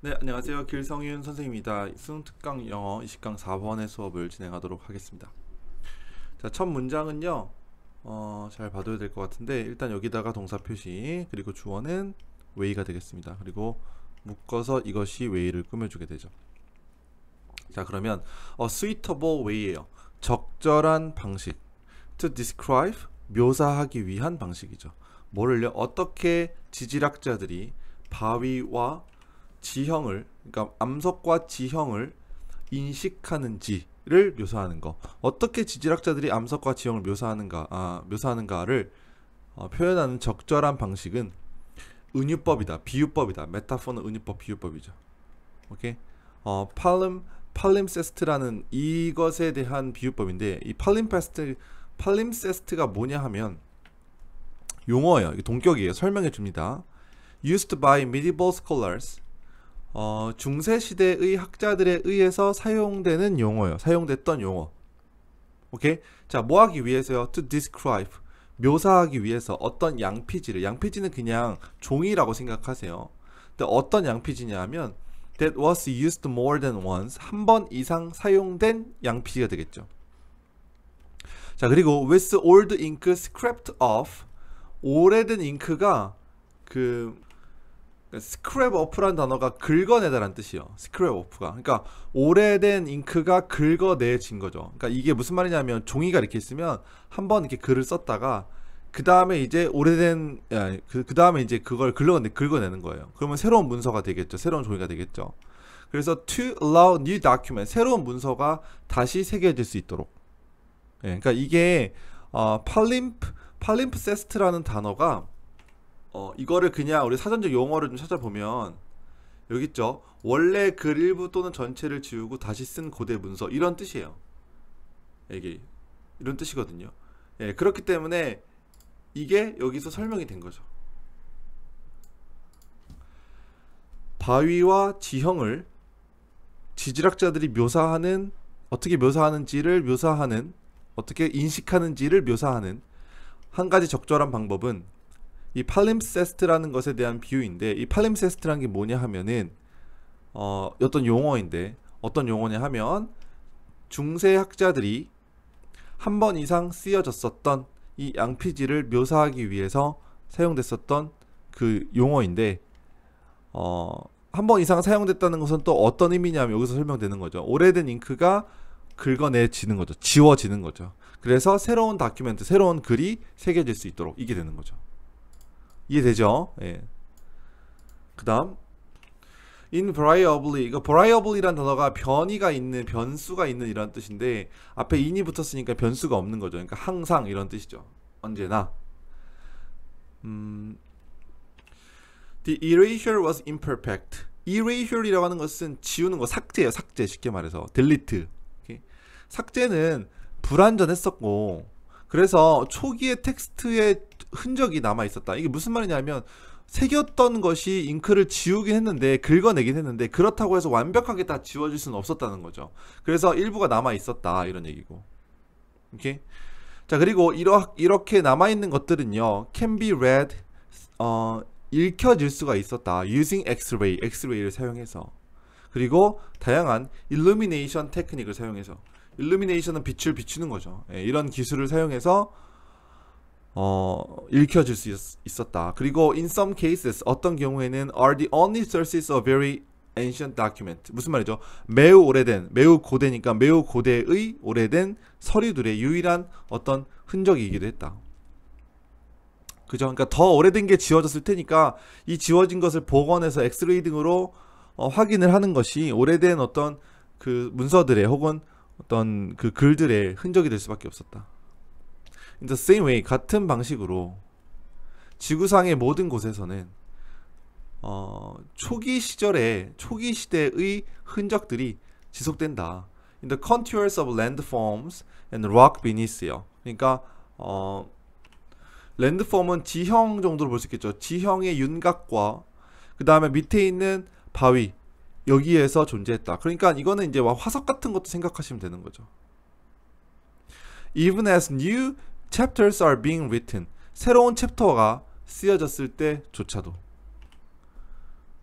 네, 안녕하세요. 길성윤 선생입니다. 수능 특강 영어 20강 4번의 수업을 진행하도록 하겠습니다. 자, 첫 문장은요. 어, 잘 봐둬야 될 것 같은데 일단 여기다가 동사 표시 그리고 주어는 웨이가 되겠습니다. 그리고 묶어서 이것이 웨이를 꾸며주게 되죠. 자, 그러면 어, suitable way예요. 적절한 방식. to describe 묘사하기 위한 방식이죠. 뭐를요? 어떻게 지질학자들이 바위와 지형을 그러니까 암석과 지형을 인식하는지를 묘사하는 거. 어떻게 지질학자들이 암석과 지형을 묘사하는가 아, 묘사하는가를 어, 표현하는 적절한 방식은 은유법이다. 비유법이다. 메타포는 은유법, 비유법이죠. 오케이. 어, 팔름 팔림세스트라는 이것에 대한 비유법인데 이 팔림페스트 팔림세스트가 뭐냐 하면 용어예요. 동격이에요. 설명해 줍니다. used by medieval scholars 어, 중세 시대의 학자들에 의해서 사용되는 용어예요. 사용됐던 용어. 오케이? 자, 뭐 하기 위해서요? to describe. 묘사하기 위해서 어떤 양피지를 양피지는 그냥 종이라고 생각하세요. 근데 어떤 양피지냐면 that was used more than once 한 번 이상 사용된 양피지가 되겠죠. 자, 그리고 with old ink scraped off 오래된 잉크가 그 스크랩 그 어프란 단어가 긁어내다란 뜻이에요. 스크랩 어프가. 그러니까 오래된 잉크가 긁어내진 거죠. 그러니까 이게 무슨 말이냐면 종이가 이렇게 있으면 한 번 이렇게 글을 썼다가 그 다음에 이제 오래된 아, 그 다음에 이제 그걸 긁어내, 긁어내는 거예요. 그러면 새로운 문서가 되겠죠. 새로운 종이가 되겠죠. 그래서 to allow new document 새로운 문서가 다시 새겨질 수 있도록. 예, 그러니까 이게 어, 팔림프 팔림프세스트라는 단어가 어, 이거를 그냥 우리 사전적 용어를 좀 찾아보면 여기 있죠. 원래 글 일부 또는 전체를 지우고 다시 쓴 고대 문서 이런 뜻이에요. 이게 이런 뜻이거든요. 예, 그렇기 때문에 이게 여기서 설명이 된 거죠. 바위와 지형을 지질학자들이 묘사하는 어떻게 묘사하는지를 묘사하는 어떻게 인식하는지를 묘사하는 한 가지 적절한 방법은 이 팔림세스트라는 것에 대한 비유인데 이 팔림세스트란 게 뭐냐 하면은 어, 어떤 용어인데 어떤 용어냐 하면 중세 학자들이 한 번 이상 쓰여졌었던 이 양피지를 묘사하기 위해서 사용됐었던 그 용어인데 어, 한 번 이상 사용됐다는 것은 또 어떤 의미냐면 여기서 설명되는 거죠. 오래된 잉크가 긁어내지는 거죠. 지워지는 거죠. 그래서 새로운 다큐멘트, 새로운 글이 새겨질 수 있도록 이게 되는 거죠. 이해되죠? 예. 그 다음 invariably 이거 variable이란 단어가 변이가 있는 변수가 있는 이런 뜻인데 앞에 in이 붙었으니까 변수가 없는 거죠. 그러니까 항상 이런 뜻이죠. 언제나. 음, the erasure was imperfect. erasure이라고 하는 것은 지우는 거 삭제예요. 삭제 쉽게 말해서 delete. 오케이? 삭제는 불완전했었고 그래서 초기의 텍스트의 흔적이 남아 있었다. 이게 무슨 말이냐면 새겼던 것이 잉크를 지우긴 했는데 긁어내긴 했는데 그렇다고 해서 완벽하게 다 지워질 수는 없었다는 거죠. 그래서 일부가 남아 있었다 이런 얘기고. 오케이. 자 그리고 이러, 이렇게 남아 있는 것들은요 can be read 어 읽혀질 수가 있었다 using X-ray X-ray를 사용해서 그리고 다양한 illumination 테크닉을 사용해서 illumination은 빛을 비추는 거죠. 예, 이런 기술을 사용해서 어, 읽혀질 수 있, 었다 그리고 in some cases 어떤 경우에는 are the only sources of very ancient document 무슨 말이죠? 매우 오래된 매우 고대니까 매우 고대의 오래된 서류들의 유일한 어떤 흔적이기도 했다. 그죠? 그러니까 더 오래된 게 지워졌을 테니까 이 지워진 것을 복원해서 엑스레이 등으로 어, 확인을 하는 것이 오래된 어떤 그 문서들의 혹은 어떤 그 글들의 흔적이 될 수밖에 없었다. In the same way 같은 방식으로 지구상의 모든 곳에서는 어, 초기 시절의 초기 시대의 흔적들이 지속된다. In the contours of landforms and rock beneath요. 그러니까 어, 랜드폼은 지형 정도로 볼 수 있겠죠. 지형의 윤곽과 그 다음에 밑에 있는 바위 여기에서 존재했다. 그러니까 이거는 이제 화석 같은 것도 생각하시면 되는 거죠. Even as new Chapters are being written. 새로운 챕터가 쓰여졌을 때조차도.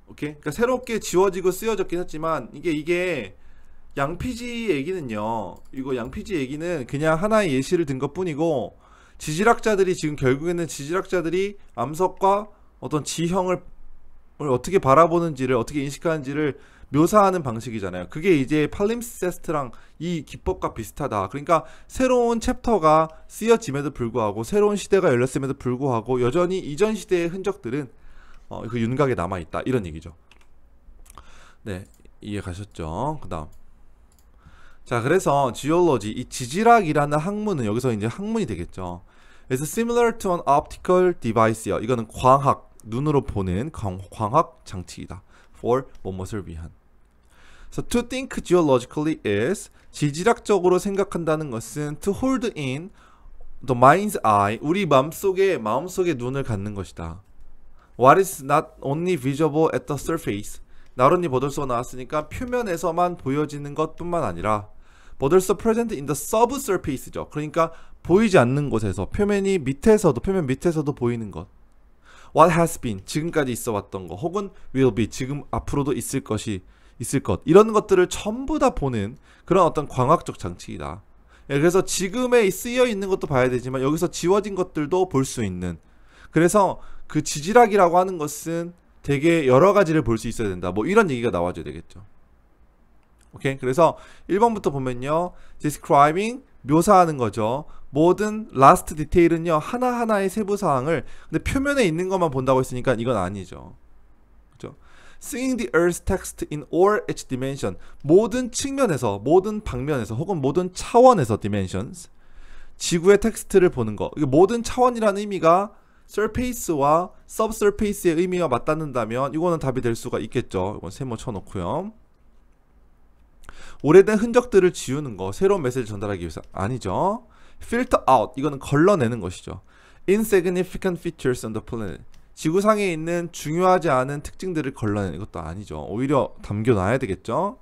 오케이. 그러니까 새롭게 지워지고 쓰여졌긴 했지만 이게 이게 양피지 얘기는요. 이거 양피지 얘기는 그냥 하나의 예시를 든 것뿐이고 지질학자들이 지금 결국에는 지질학자들이 암석과 어떤 지형을 오늘 어떻게 바라보는지를 어떻게 인식하는지를 묘사하는 방식이잖아요. 그게 이제 팔림세스트랑 이 기법과 비슷하다. 그러니까 새로운 챕터가 쓰여짐에도 불구하고 새로운 시대가 열렸음에도 불구하고 여전히 이전 시대의 흔적들은 어, 그 윤곽에 남아 있다. 이런 얘기죠. 네, 이해 가셨죠? 그다음. 자, 그래서 지올로지 이 지질학이라는 학문은 여기서 이제 학문이 되겠죠. 그래서 similar to an optical device요. 이거는 광학 눈으로 보는 광학 장치이다. for 무엇을 위한. So to think geologically is 지질학적으로 생각한다는 것은 to hold in the mind's eye 우리 마음속에 마음속에 눈을 갖는 것이다. What is not only visible at the surface 나론이 버들서 나왔으니까 표면에서만 보여지는 것뿐만 아니라 버들서 present in the subsurface죠. 그러니까 보이지 않는 곳에서 표면이 밑에서도 표면 밑에서도 보이는 것. what has been 지금까지 있어 왔던 거 혹은 will be 지금 앞으로도 있을 것이 있을 것 이런 것들을 전부 다 보는 그런 어떤 광학적 장치이다. 예, 그래서 지금에 쓰여 있는 것도 봐야 되지만 여기서 지워진 것들도 볼 수 있는 그래서 그 지질학이라고 하는 것은 되게 여러 가지를 볼 수 있어야 된다. 뭐 이런 얘기가 나와줘야 되겠죠. 오케이. 그래서 1번부터 보면요. describing 묘사하는 거죠. 모든 라스트 디테일은요 하나하나의 세부 사항을 근데 표면에 있는 것만 본다고 했으니까 이건 아니죠. 그죠? Seeing the Earth's text in all its dimension 모든 측면에서 모든 방면에서 혹은 모든 차원에서 dimensions 지구의 텍스트를 보는 거 모든 차원이라는 의미가 surface와 subsurface의 의미가 맞닿는다면 이거는 답이 될 수가 있겠죠. 이건 세모 쳐놓고요. 오래된 흔적들을 지우는 거, 새로운 메시지를 전달하기 위해서 아니죠. filter out 이거는 걸러내는 것이죠. insignificant features on the planet 지구상에 있는 중요하지 않은 특징들을 걸러내는 것도 아니죠. 오히려 담겨놔야 되겠죠.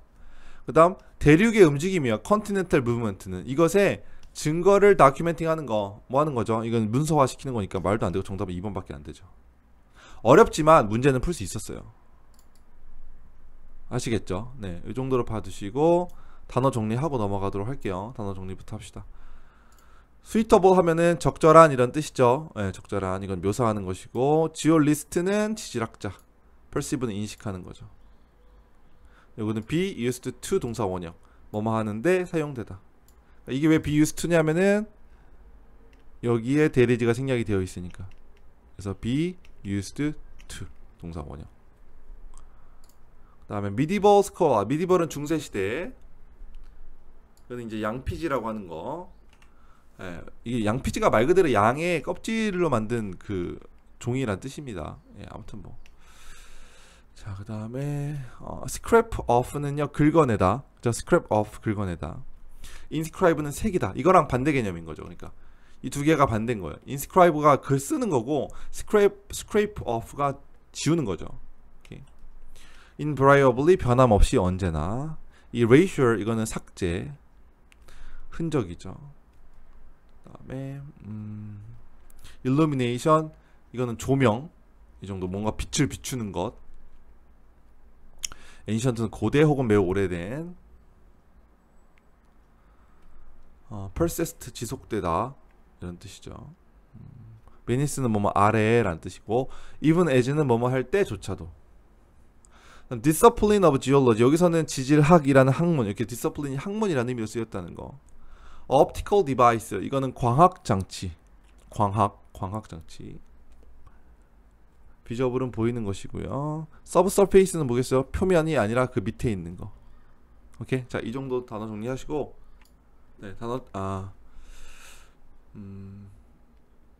그다음 대륙의 움직임이요. 컨티넨탈 무브먼트는 이것의 증거를 다큐멘팅 하는 거뭐 하는 거죠? 이건 문서화 시키는 거니까 말도 안 되고 정답은 2번밖에 안 되죠. 어렵지만 문제는 풀 수 있었어요. 아시겠죠? 네, 이 정도로 봐두시고 단어 정리하고 넘어가도록 할게요. 단어 정리부터 합시다. 스위터보 하면은 적절한 이런 뜻이죠. 네, 적절한 이건 묘사하는 것이고 지올리스트는 지질학자, 퍼시브는 인식하는 거죠. 요거는 be used to 동사 원형 뭐뭐 하는데 사용되다. 그러니까 이게 왜 be used to냐면은 여기에 대리지가 생략이 되어 있으니까. 그래서 be used to 동사 원형. 다음에 미디벌 스코어 미디벌은 중세시대 그는 이제 양피지라고 하는 거 예, 이게 양피지가 말 그대로 양의 껍질로 만든 그 종이란 뜻입니다 예, 아무튼 뭐 자, 그 다음에 어, scrap off는요 긁어내다. 자, scrap off 긁어내다. inscribe는 색이다. 이거랑 반대 개념인 거죠. 그러니까 이 두 개가 반대인 거예요. inscribe가 글 쓰는 거고 scrape scrape off가 지우는 거죠. invariably 변함없이 언제나 이 ratio 이거는 삭제 흔적이죠. 그다음에 음, illumination 이거는 조명 이 정도 뭔가 빛을 비추는 것. ancient는 고대 혹은 매우 오래된 어, persist 지속되다 이런 뜻이죠. 베니스는 음, 뭐뭐 아래라는 뜻이고 even as는 뭐뭐 할 때조차도 discipline of geology 여기서는 지질학이라는 학문 이렇게 discipline이 학문이라는 의미로 쓰였다는 거 optical device 이거는 광학 장치 광학 광학 장치 비저블은 보이는 것이고요 subsurface는 뭐겠어요 표면이 아니라 그 밑에 있는 거 오케이 자 이 정도 단어 정리하시고 네 단어 아 음,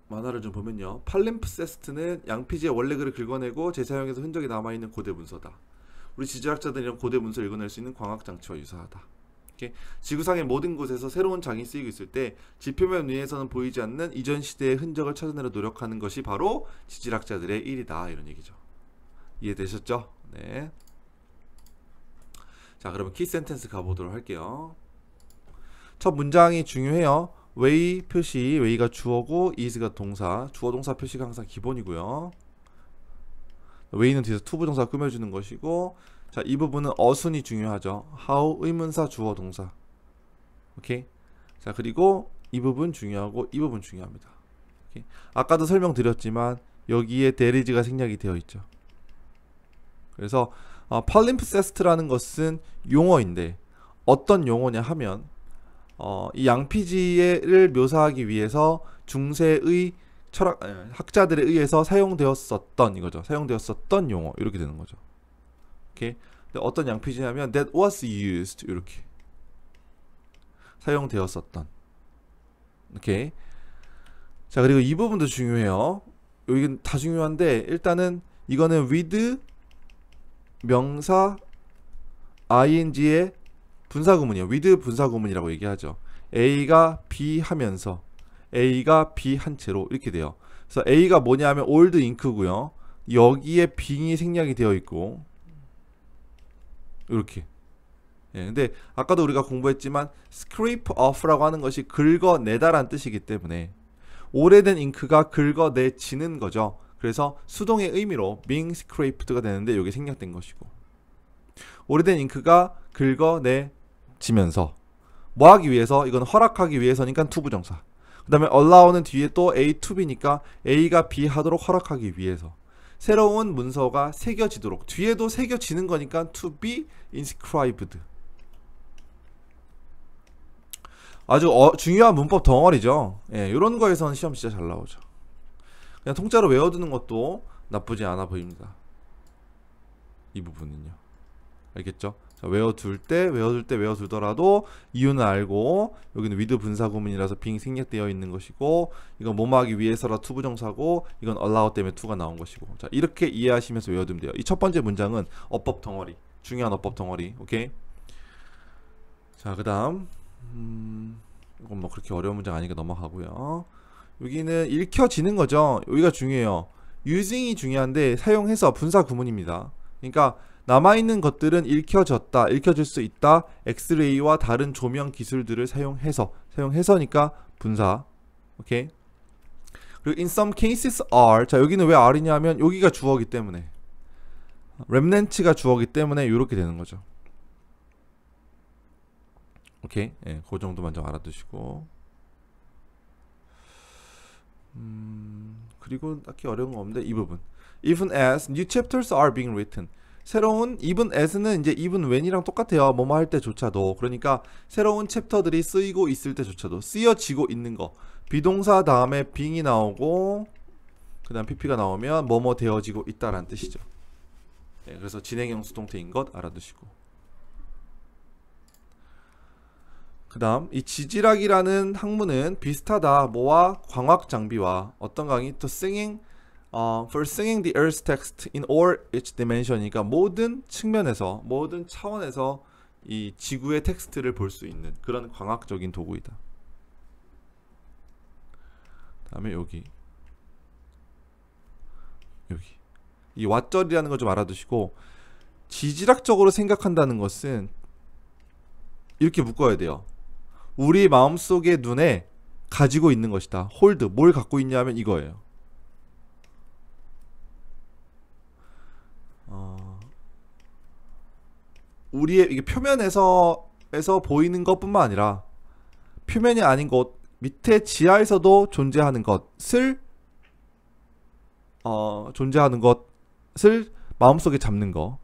만화를 좀 보면요 팔림프세스트는 양피지의 원래 글을 긁어내고 재사용해서 흔적이 남아있는 고대 문서다 우리 지질학자들이랑 고대 문서를 읽어낼 수 있는 광학 장치와 유사하다. 이렇게 지구상의 모든 곳에서 새로운 장이 쓰이고 있을 때 지표면 위에서는 보이지 않는 이전 시대의 흔적을 찾아내려 노력하는 것이 바로 지질학자들의 일이다 이런 얘기죠. 이해되셨죠? 네. 자, 그러면 키 센텐스 가보도록 할게요. 첫 문장이 중요해요. 웨이 표시, 웨이가 주어고 이즈가 동사. 주어 동사 표시가 항상 기본이고요. 웨이는 뒤에서 투부동사 꾸며주는 것이고 자 이 부분은 어순이 중요하죠 how 의문사 주어 동사 오케이 자 그리고 이 부분 중요하고 이 부분 중요합니다 오케이. 아까도 설명드렸지만 여기에 대리지가 생략이 되어 있죠 그래서 어, 팔림프세스트라는 것은 용어인데 어떤 용어냐 하면 어, 이 양피지를 묘사하기 위해서 중세의 철학 예, 학자들에 의해서 사용되었었던 이거죠. 사용되었었던 용어 이렇게 되는 거죠. 오케이. 어떤 양피지냐면 that was used 이렇게 사용되었었던. 오케이. 자 그리고 이 부분도 중요해요. 여기 다 중요한데 일단은 이거는 with 명사 ing의 분사구문이에요. with 분사구문이라고 얘기하죠. A가 B 하면서 A가 B 한 채로 이렇게 돼요. 그래서 A가 뭐냐면 올드 잉크고요. 여기에 B이 생략이 되어 있고 이렇게. 예, 근데 아까도 우리가 공부했지만 scrape off라고 하는 것이 긁어내다라는 뜻이기 때문에 오래된 잉크가 긁어내지는 거죠. 그래서 수동의 의미로 being scraped가 되는데 이게 생략된 것이고 오래된 잉크가 긁어내지면서 뭐하기 위해서 이건 허락하기 위해서니까 투부정사 그 다음에 allow는 뒤에 또 A to B니까 A가 B 하도록 허락하기 위해서 새로운 문서가 새겨지도록 뒤에도 새겨지는 거니까 to be inscribed 아주 어, 중요한 문법 덩어리죠 예, 이런 거에선 시험 진짜 잘 나오죠 그냥 통째로 외워두는 것도 나쁘지 않아 보입니다 이 부분은요 알겠죠? 자, 외워둘 때 외워둘 때 외워두더라도 이유는 알고 여기는 위드 분사 구문이라서 빙 생략되어 있는 것이고 이건 뭐뭐하기 위해서라 투 부정사고 이건 allow 때문에 투가 나온 것이고 자 이렇게 이해하시면서 외워두면 돼요 이 첫 번째 문장은 어법 덩어리 중요한 어법 덩어리 오케이 자 그 다음 음, 이건 뭐 그렇게 어려운 문장 아니니까 넘어가고요 여기는 읽혀지는 거죠 여기가 중요해요 using이 중요한데 사용해서 분사 구문입니다 그러니까 남아있는 것들은 읽혀졌다, 읽혀질 수 있다, 엑스레이와 다른 조명 기술들을 사용해서, 사용해서니까 분사. 오케이. 그리고 in some cases are. 자, 여기는 왜 are이냐면 여기가 주어기 때문에. r e m n 넨츠가 주어기 때문에 이렇게 되는 거죠. 오케이. 예, 네, 그 정도만 좀 알아두시고. 음, 그리고 딱히 어려운 거 없는데 이 부분. Even as new chapters are being written. 새로운 even as는 이제 even when이랑 똑같아요. 뭐뭐 할 때조차도. 그러니까 새로운 챕터들이 쓰이고 있을 때조차도 쓰여지고 있는 거. 비동사 다음에 being이 나오고 그다음 pp가 나오면 뭐뭐 되어지고 있다라는 뜻이죠. 네, 그래서 진행형 수동태인 것 알아두시고. 그 다음 이 지질학이라는 학문은 비슷하다 뭐와 광학 장비와 어떤 강의또 singing 어, for singing the earth's text in all its d i m e n s i o n 그러니까 모든 측면에서 모든 차원에서 이 지구의 텍스트를 볼 수 있는 그런 광학적인 도구이다. 다음에 여기 여기 이 왓절이라는 걸 좀 알아두시고 지질학적으로 생각한다는 것은 이렇게 묶어야 돼요. 우리 마음속의 눈에 가지고 있는 것이다. 홀드 뭘 갖고 있냐면 이거예요. 우리의 이게 표면에서 에서 보이는 것뿐만 아니라 표면이 아닌 곳 밑에 지하에서도 존재하는 것을 어, 존재하는 것을 마음속에 잡는 것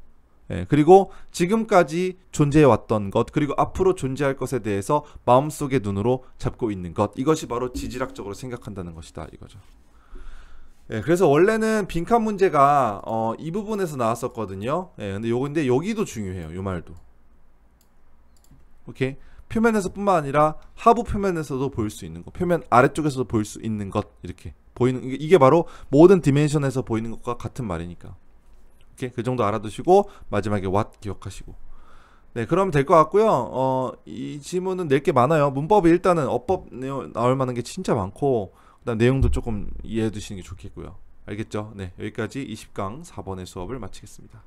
예, 그리고 지금까지 존재해왔던 것, 그리고 앞으로 존재할 것에 대해서 마음속의 눈으로 잡고 있는 것. 이것이 바로 지질학적으로 생각한다는 것이다. 이거죠. 예, 그래서 원래는 빈칸 문제가 어, 이 부분에서 나왔었거든요. 예, 근데 요 근데 여기도 중요해요. 요 말도. 오케이. 표면에서뿐만 아니라 하부 표면에서도 보일 수 있는 것, 표면 아래쪽에서도 보일 수 있는 것 이렇게 보이는 이게 바로 모든 디멘션에서 보이는 것과 같은 말이니까. 오케이. 그 정도 알아두시고 마지막에 what 기억하시고. 네, 그럼 될것 같고요. 어, 이 지문은 낼 게 많아요. 문법이 일단은 어법 나올 만한 게 진짜 많고 일단 내용도 조금 이해해 두시는 게 좋겠고요. 알겠죠? 네, 여기까지 20강 4번의 수업을 마치겠습니다.